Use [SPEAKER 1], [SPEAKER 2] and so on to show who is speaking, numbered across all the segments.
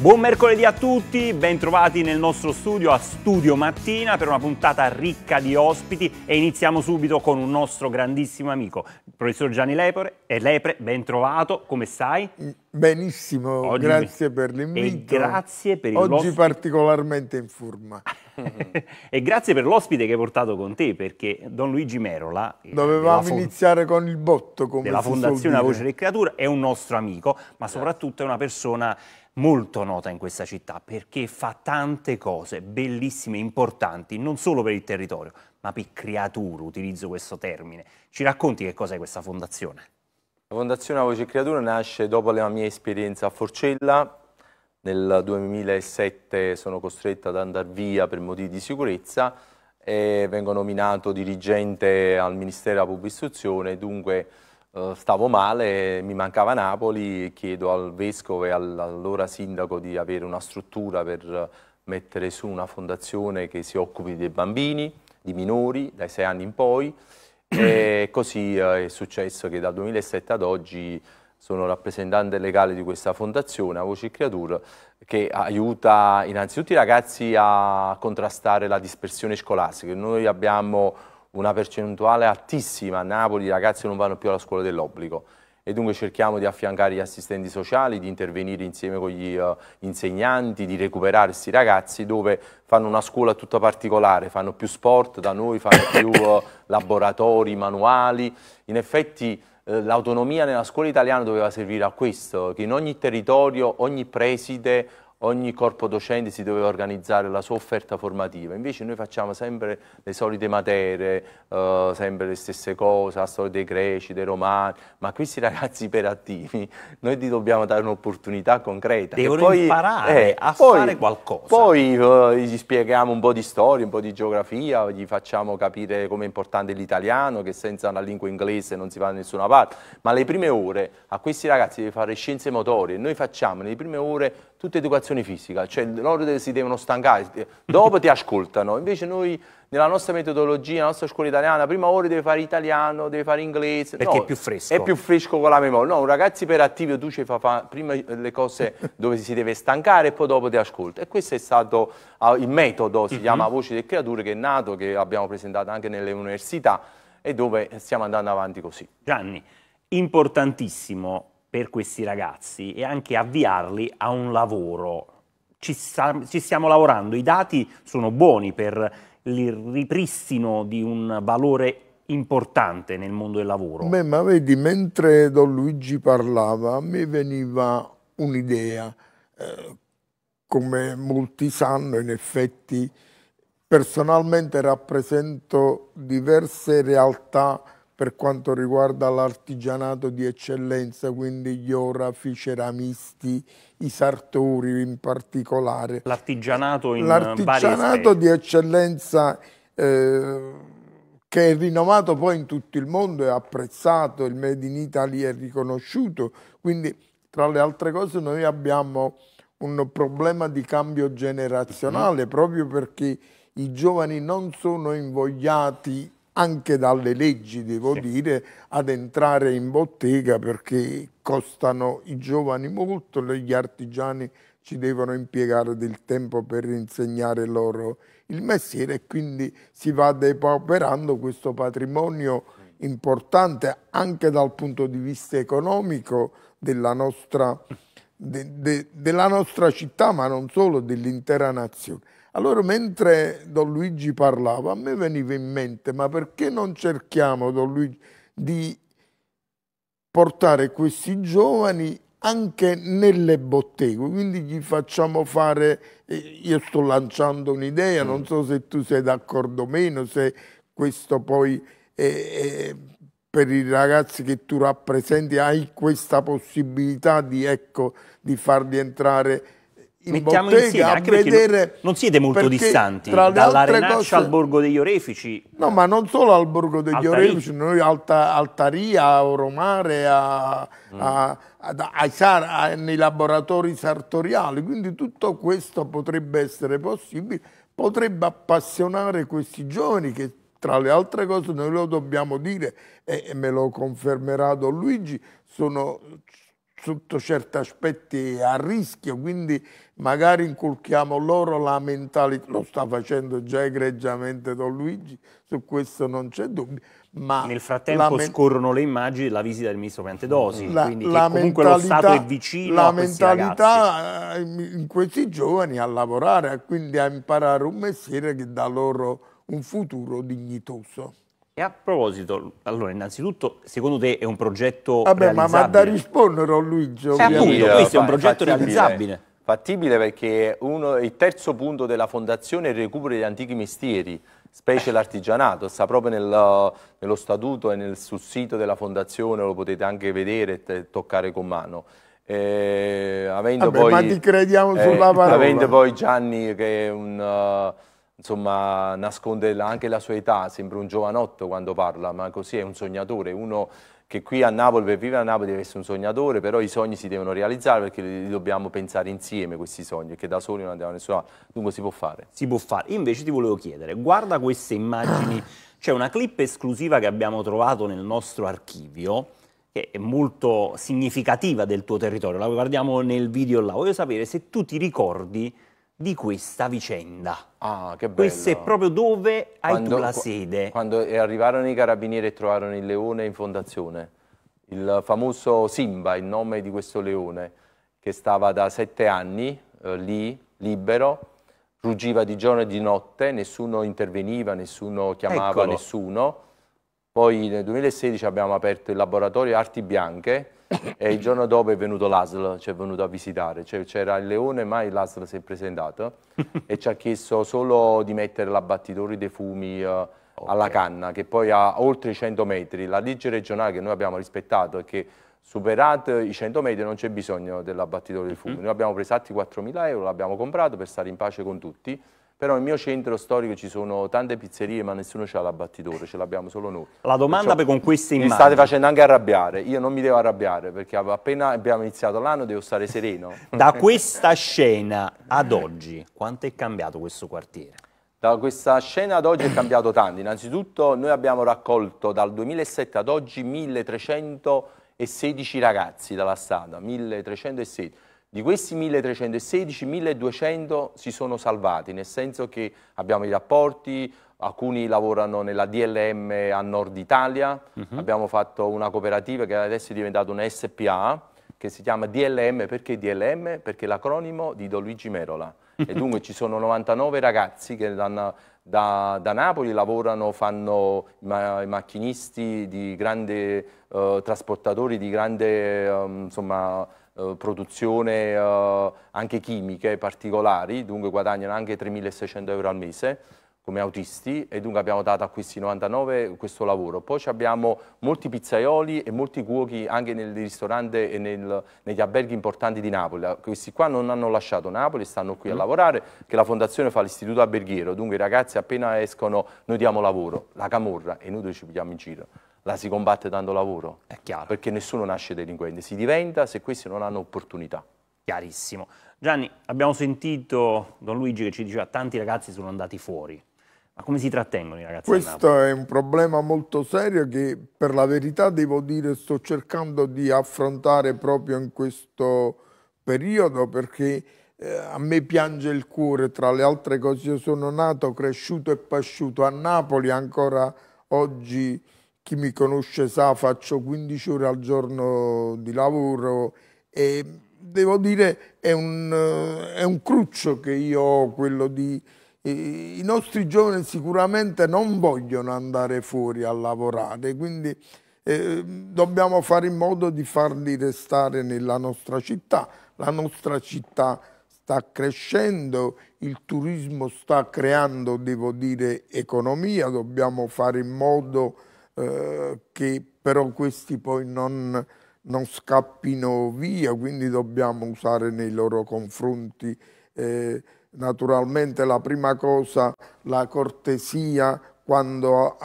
[SPEAKER 1] Buon mercoledì a tutti, bentrovati nel nostro studio a Studio Mattina per una puntata ricca di ospiti e iniziamo subito con un nostro grandissimo amico, il professor Gianni Lepore. E Lepre, bentrovato, come stai?
[SPEAKER 2] Benissimo, Oggi grazie per l'invito. E grazie per il Oggi particolarmente in forma.
[SPEAKER 1] e grazie per l'ospite che hai portato con te, perché Don Luigi Merola...
[SPEAKER 2] Eh, Dovevamo iniziare con il botto, come Della Fondazione La Voce
[SPEAKER 1] del Creatura, è un nostro amico, ma soprattutto è una persona molto nota in questa città, perché fa tante cose bellissime, importanti, non solo per il territorio, ma per creatura, utilizzo questo termine. Ci racconti che cos'è questa fondazione?
[SPEAKER 3] La Fondazione Voce Creatura nasce dopo la mia esperienza a Forcella. Nel 2007 sono costretto ad andare via per motivi di sicurezza e vengo nominato dirigente al Ministero della Pubblica Istruzione, dunque eh, stavo male, mi mancava Napoli, chiedo al Vescovo e all'allora Sindaco di avere una struttura per mettere su una fondazione che si occupi dei bambini, di minori, dai sei anni in poi, e così eh, è successo che dal 2007 ad oggi sono rappresentante legale di questa fondazione, Avoci Creature, che aiuta innanzitutto i ragazzi a contrastare la dispersione scolastica. Noi abbiamo una percentuale altissima a Napoli, i ragazzi non vanno più alla scuola dell'obbligo e dunque cerchiamo di affiancare gli assistenti sociali, di intervenire insieme con gli uh, insegnanti, di recuperare questi ragazzi dove fanno una scuola tutta particolare, fanno più sport da noi, fanno più uh, laboratori, manuali. In effetti uh, l'autonomia nella scuola italiana doveva servire a questo, che in ogni territorio, ogni preside, ogni corpo docente si doveva organizzare la sua offerta formativa, invece noi facciamo sempre le solite materie, eh, sempre le stesse cose, la storia dei greci, dei romani, ma questi ragazzi iperattivi noi gli dobbiamo dare un'opportunità concreta. Devono poi, imparare eh, a poi, fare qualcosa. Poi eh, gli spieghiamo un po' di storia, un po' di geografia, gli facciamo capire come è importante l'italiano, che senza una lingua inglese non si va da nessuna parte, ma le prime ore a questi ragazzi deve fare scienze motorie, noi facciamo nelle prime ore tutta educazione fisica, cioè loro si devono stancare, dopo ti ascoltano, invece noi nella nostra metodologia, nella nostra scuola italiana, prima ora deve fare italiano, deve fare inglese. Perché no, è più fresco. È più fresco con la memoria. No, un ragazzo iperattivo tu ci fa, fa prima le cose dove si deve stancare e poi dopo ti ascolta. E questo è stato uh, il metodo, si mm -hmm. chiama Voci del Creatore, che è nato, che abbiamo presentato anche nelle università e dove stiamo andando avanti così. Gianni, importantissimo,
[SPEAKER 1] per questi ragazzi e anche avviarli a un lavoro. Ci, sta, ci stiamo lavorando, i dati sono buoni per il ripristino di un valore importante nel mondo del lavoro.
[SPEAKER 2] Beh, ma vedi, mentre Don Luigi parlava, a me veniva un'idea. Eh, come molti sanno, in effetti, personalmente rappresento diverse realtà per quanto riguarda l'artigianato di eccellenza, quindi gli orafi, i ceramisti, i sartori in particolare. L'artigianato in eh, L'artigianato di eccellenza eh, che è rinomato poi in tutto il mondo, è apprezzato, il Made in Italy è riconosciuto, quindi tra le altre cose noi abbiamo un problema di cambio generazionale mm -hmm. proprio perché i giovani non sono invogliati anche dalle leggi, devo sì. dire, ad entrare in bottega perché costano i giovani molto, gli artigiani ci devono impiegare del tempo per insegnare loro il mestiere e quindi si va depauperando questo patrimonio importante anche dal punto di vista economico della nostra, de, de, della nostra città, ma non solo dell'intera nazione. Allora mentre Don Luigi parlava, a me veniva in mente, ma perché non cerchiamo, Don Luigi, di portare questi giovani anche nelle botteghe, quindi gli facciamo fare, eh, io sto lanciando un'idea, mm. non so se tu sei d'accordo o meno, se questo poi è, è per i ragazzi che tu rappresenti hai questa possibilità di, ecco, di farli entrare in Mettiamo bottega insieme, a vedere... Non siete molto distanti, dall'Arenaccia al Borgo degli
[SPEAKER 1] Orefici.
[SPEAKER 2] No, ma non solo al Borgo degli Altaria. Orefici, noi alta, Altaria, a Oromare, a, mm. a, a, nei laboratori sartoriali, quindi tutto questo potrebbe essere possibile, potrebbe appassionare questi giovani che tra le altre cose noi lo dobbiamo dire e, e me lo confermerà Don Luigi, sono sotto certi aspetti a rischio, quindi magari inculchiamo loro la mentalità, lo sta facendo già egregiamente Don Luigi, su questo non c'è dubbio.
[SPEAKER 1] Ma Nel frattempo scorrono
[SPEAKER 2] le immagini della visita del ministro Piantedosi, la, quindi la comunque lo Stato è vicino la a questi mentalità ragazzi. Eh, in questi giovani a lavorare, quindi a imparare un mestiere che dà loro un futuro dignitoso.
[SPEAKER 1] E a proposito, allora innanzitutto, secondo te è un progetto Vabbè, ma, ma da rispondere
[SPEAKER 2] a Luigi. Sì, appunto, questo è un progetto fattibile. realizzabile.
[SPEAKER 3] Fattibile perché uno, il terzo punto della fondazione è il recupero degli antichi mestieri, specie l'artigianato, sta proprio nel, nello statuto e nel, sul sito della fondazione, lo potete anche vedere e toccare con mano. Eh, avendo, Vabbè, poi, eh, avendo poi, Gianni che è un... Uh, insomma, nasconde anche la sua età, sembra un giovanotto quando parla, ma così è un sognatore, uno che qui a Napoli, per vivere a Napoli deve essere un sognatore, però i sogni si devono realizzare perché li dobbiamo pensare insieme questi sogni, che da soli non andiamo a nessuna, dunque si può fare. Si può fare, invece ti volevo chiedere, guarda queste immagini, c'è una clip
[SPEAKER 1] esclusiva che abbiamo trovato nel nostro archivio, che è molto significativa del tuo territorio, la guardiamo nel video là, voglio sapere se tu ti ricordi di questa
[SPEAKER 3] vicenda. Ah, che bello. Questo è proprio dove quando, hai tu la sede. Quando arrivarono i carabinieri e trovarono il leone in fondazione, il famoso Simba, il nome di questo leone, che stava da sette anni eh, lì, libero, ruggiva di giorno e di notte, nessuno interveniva, nessuno chiamava Eccolo. nessuno. Poi nel 2016 abbiamo aperto il laboratorio Arti Bianche, e il giorno dopo è venuto l'ASL, ci è venuto a visitare, c'era il leone mai l'ASL si è presentato e ci ha chiesto solo di mettere l'abbattitore dei fumi eh, alla canna che poi ha oltre i 100 metri, la legge regionale che noi abbiamo rispettato è che superati i 100 metri non c'è bisogno dell'abbattitore dei fumi, mhm. noi abbiamo preso altri 4.000 euro, l'abbiamo comprato per stare in pace con tutti però nel mio centro storico ci sono tante pizzerie, ma nessuno ha l'abbattitore, ce l'abbiamo solo noi. La domanda Perciò, con
[SPEAKER 1] queste immagini... Mi state facendo
[SPEAKER 3] anche arrabbiare, io non mi devo arrabbiare, perché appena abbiamo iniziato l'anno devo stare sereno. da questa
[SPEAKER 1] scena ad oggi,
[SPEAKER 3] quanto è cambiato questo quartiere? Da questa scena ad oggi è cambiato tanto. Innanzitutto noi abbiamo raccolto dal 2007 ad oggi 1316 ragazzi dalla strada, 1316 di questi 1316, 1200 si sono salvati, nel senso che abbiamo i rapporti, alcuni lavorano nella DLM a Nord Italia, uh mhm. -huh. abbiamo fatto una cooperativa che adesso è diventata una SPA, che si chiama DLM, perché DLM? Perché l'acronimo di Don Luigi Merola. E dunque ci sono 99 ragazzi che da, da, da Napoli lavorano, fanno i ma, macchinisti di grande, eh, trasportatori di grande, eh, insomma, eh, produzione eh, anche chimiche particolari, dunque guadagnano anche 3.600 euro al mese come autisti e dunque abbiamo dato a questi 99 questo lavoro. Poi abbiamo molti pizzaioli e molti cuochi anche nel ristorante e nel, negli alberghi importanti di Napoli. Questi qua non hanno lasciato Napoli, stanno qui a mm. lavorare, che la fondazione fa l'istituto alberghiero, dunque i ragazzi appena escono noi diamo lavoro, la camorra e noi ci pigliamo in giro la si combatte dando lavoro. È chiaro. Perché nessuno nasce delinquente, si diventa se questi non hanno opportunità. Chiarissimo. Gianni, abbiamo sentito Don Luigi
[SPEAKER 1] che ci diceva che tanti ragazzi sono andati fuori. Ma come si trattengono i ragazzi? Questo
[SPEAKER 2] è un problema molto serio che per la verità devo dire sto cercando di affrontare proprio in questo periodo perché eh, a me piange il cuore, tra le altre cose io sono nato, cresciuto e pasciuto a Napoli, ancora oggi chi mi conosce sa, faccio 15 ore al giorno di lavoro e devo dire è un, è un cruccio che io ho quello di... I nostri giovani sicuramente non vogliono andare fuori a lavorare, quindi eh, dobbiamo fare in modo di farli restare nella nostra città. La nostra città sta crescendo, il turismo sta creando, devo dire, economia, dobbiamo fare in modo eh, che però questi poi non, non, scappino via, quindi dobbiamo usare nei loro confronti eh, naturalmente la prima cosa la cortesia quando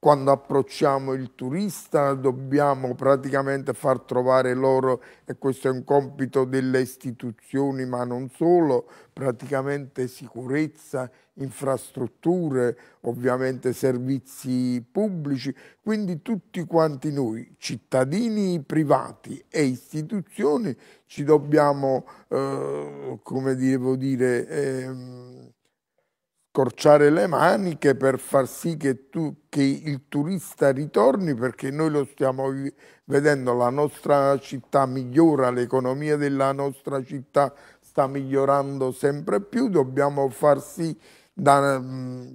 [SPEAKER 2] quando approcciamo il turista dobbiamo praticamente far trovare loro, e questo è un compito delle istituzioni ma non solo, praticamente sicurezza, infrastrutture, ovviamente servizi pubblici, quindi tutti quanti noi, cittadini privati e istituzioni, ci dobbiamo, eh, come devo dire, eh, scorciare le maniche per far sì che, tu, che il turista ritorni perché noi lo stiamo vedendo, la nostra città migliora, l'economia della nostra città sta migliorando sempre più, dobbiamo far sì da,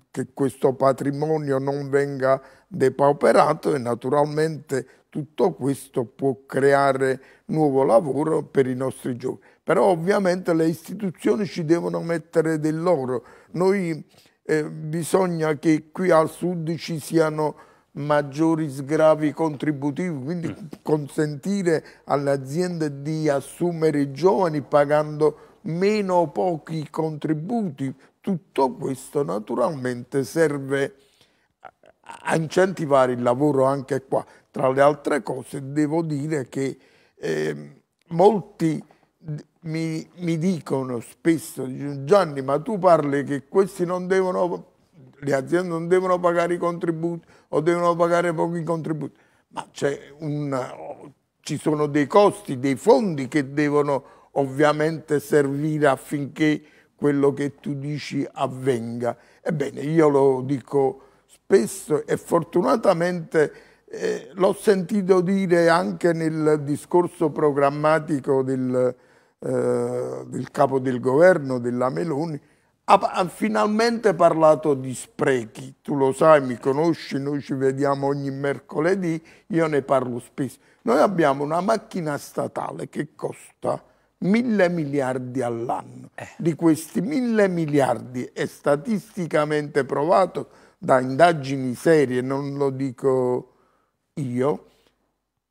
[SPEAKER 2] che questo patrimonio non venga depauperato e naturalmente tutto questo può creare nuovo lavoro per i nostri giovani. Però ovviamente le istituzioni ci devono mettere del loro. Noi eh, bisogna che qui al sud ci siano maggiori sgravi contributivi, quindi mm. consentire alle aziende di assumere i giovani pagando meno o pochi contributi. Tutto questo naturalmente serve a incentivare il lavoro anche qua. Tra le altre cose devo dire che eh, molti mi, mi, dicono spesso, Gianni, ma tu parli che questi non devono, le aziende non devono pagare i contributi o devono pagare pochi contributi, ma c'è un, ci sono dei costi, dei fondi che devono ovviamente servire affinché quello che tu dici avvenga. Ebbene, io lo dico spesso e fortunatamente eh, l'ho sentito dire anche nel discorso programmatico del eh, del capo del governo, della Meloni, ha, ha finalmente parlato di sprechi. Tu lo sai, mi conosci, noi ci vediamo ogni mercoledì, io ne parlo spesso. Noi abbiamo una macchina statale che costa mille miliardi all'anno. Eh. Di questi mille miliardi è statisticamente provato da indagini serie, non lo dico io,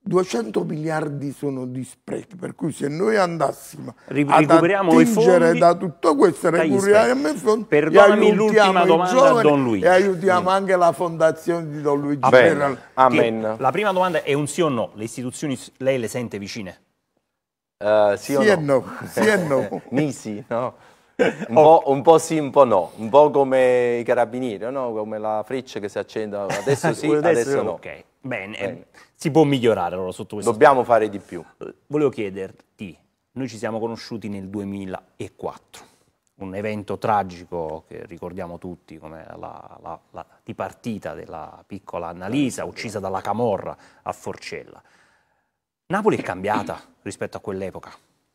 [SPEAKER 2] 200 miliardi sono di sprechi, per cui se noi andassimo Ri- ad attingere da tutto questo, recuperiamo i fondi, perdonami l'ultima domanda a Don Luigi. E aiutiamo mm. anche la fondazione di Don Luigi. Amen. Amen.
[SPEAKER 1] La prima domanda è un sì o no, le istituzioni lei le sente vicine?
[SPEAKER 3] Uh, eh, sì, sì o no? E no. sì e no. Nisi, no? Un, oh. po', un, po', sì, un po' no, un po' come i carabinieri, no? come la freccia che si accende adesso sì, adesso, adesso no. Okay.
[SPEAKER 1] Bene, Bene. Eh. si può migliorare allora sotto questo Dobbiamo aspetto. fare di più. Eh, volevo chiederti, noi ci siamo conosciuti nel 2004, un evento tragico che ricordiamo tutti come la, la, la dipartita della piccola Annalisa eh, uccisa dalla Camorra a Forcella. Napoli è cambiata rispetto a quell'epoca?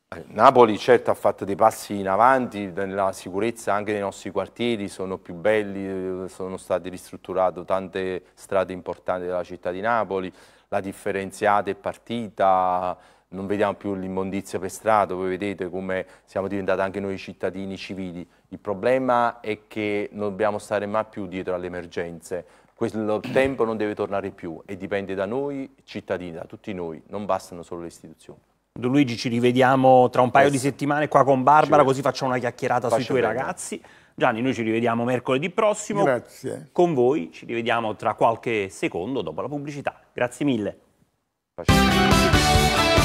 [SPEAKER 3] Eh, Napoli certo ha fatto dei passi in avanti nella sicurezza anche nei nostri quartieri, sono più belli, eh, sono state ristrutturate tante strade importanti della città di Napoli, la differenziata è partita, non vediamo più l'immondizia per strada, voi vedete come siamo diventati anche noi cittadini civili. Il problema è che non dobbiamo stare mai più dietro alle emergenze, questo tempo non deve tornare più e dipende da noi cittadini, da tutti noi, non bastano solo le istituzioni.
[SPEAKER 1] Luigi ci rivediamo tra un paio yes. di settimane qua con Barbara, così facciamo una chiacchierata Faccio sui tuoi bene. ragazzi. Gianni, noi ci rivediamo mercoledì prossimo. Grazie. Con voi ci rivediamo tra qualche secondo dopo la pubblicità. Grazie mille. Faccio.